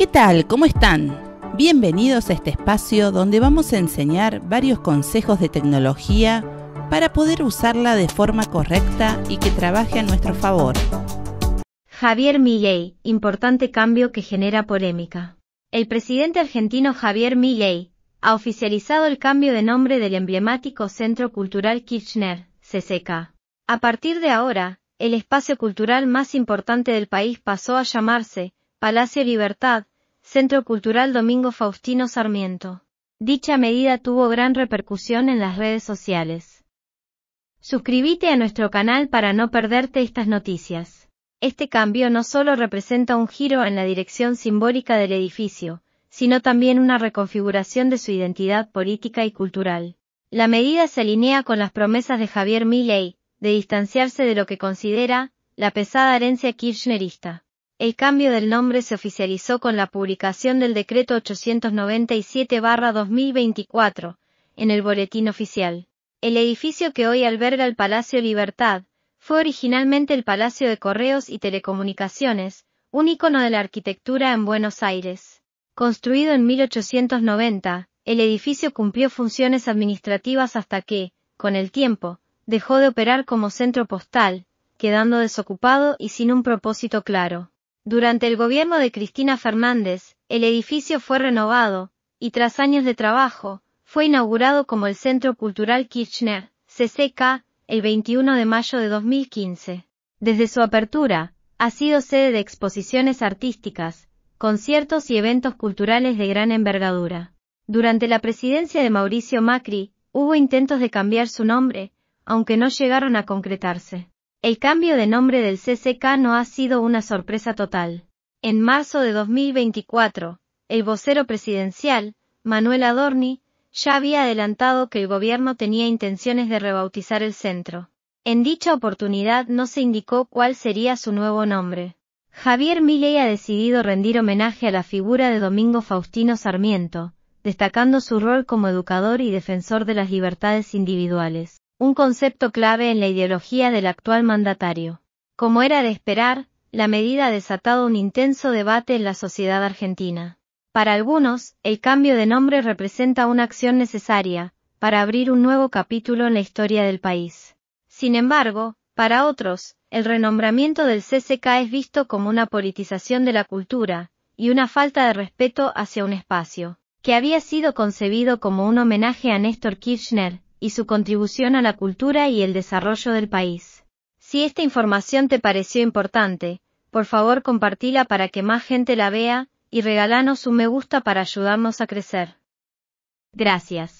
¿Qué tal? ¿Cómo están? Bienvenidos a este espacio donde vamos a enseñar varios consejos de tecnología para poder usarla de forma correcta y que trabaje a nuestro favor. Javier Milley, importante cambio que genera polémica. El presidente argentino Javier Milley ha oficializado el cambio de nombre del emblemático Centro Cultural Kirchner, CCK. A partir de ahora, el espacio cultural más importante del país pasó a llamarse Palacio Libertad, Centro Cultural Domingo Faustino Sarmiento. Dicha medida tuvo gran repercusión en las redes sociales. Suscríbete a nuestro canal para no perderte estas noticias. Este cambio no solo representa un giro en la dirección simbólica del edificio, sino también una reconfiguración de su identidad política y cultural. La medida se alinea con las promesas de Javier Milley de distanciarse de lo que considera la pesada herencia kirchnerista. El cambio del nombre se oficializó con la publicación del decreto 897-2024, en el Boletín Oficial. El edificio que hoy alberga el Palacio Libertad, fue originalmente el Palacio de Correos y Telecomunicaciones, un ícono de la arquitectura en Buenos Aires. Construido en 1890, el edificio cumplió funciones administrativas hasta que, con el tiempo, dejó de operar como centro postal, quedando desocupado y sin un propósito claro. Durante el gobierno de Cristina Fernández, el edificio fue renovado, y tras años de trabajo, fue inaugurado como el Centro Cultural Kirchner, CCK, el 21 de mayo de 2015. Desde su apertura, ha sido sede de exposiciones artísticas, conciertos y eventos culturales de gran envergadura. Durante la presidencia de Mauricio Macri, hubo intentos de cambiar su nombre, aunque no llegaron a concretarse. El cambio de nombre del CCK no ha sido una sorpresa total. En marzo de 2024, el vocero presidencial, Manuel Adorni, ya había adelantado que el gobierno tenía intenciones de rebautizar el centro. En dicha oportunidad no se indicó cuál sería su nuevo nombre. Javier Milei ha decidido rendir homenaje a la figura de Domingo Faustino Sarmiento, destacando su rol como educador y defensor de las libertades individuales un concepto clave en la ideología del actual mandatario. Como era de esperar, la medida ha desatado un intenso debate en la sociedad argentina. Para algunos, el cambio de nombre representa una acción necesaria, para abrir un nuevo capítulo en la historia del país. Sin embargo, para otros, el renombramiento del CCK es visto como una politización de la cultura, y una falta de respeto hacia un espacio, que había sido concebido como un homenaje a Néstor Kirchner, y su contribución a la cultura y el desarrollo del país. Si esta información te pareció importante, por favor compartila para que más gente la vea, y regálanos un me gusta para ayudarnos a crecer. Gracias.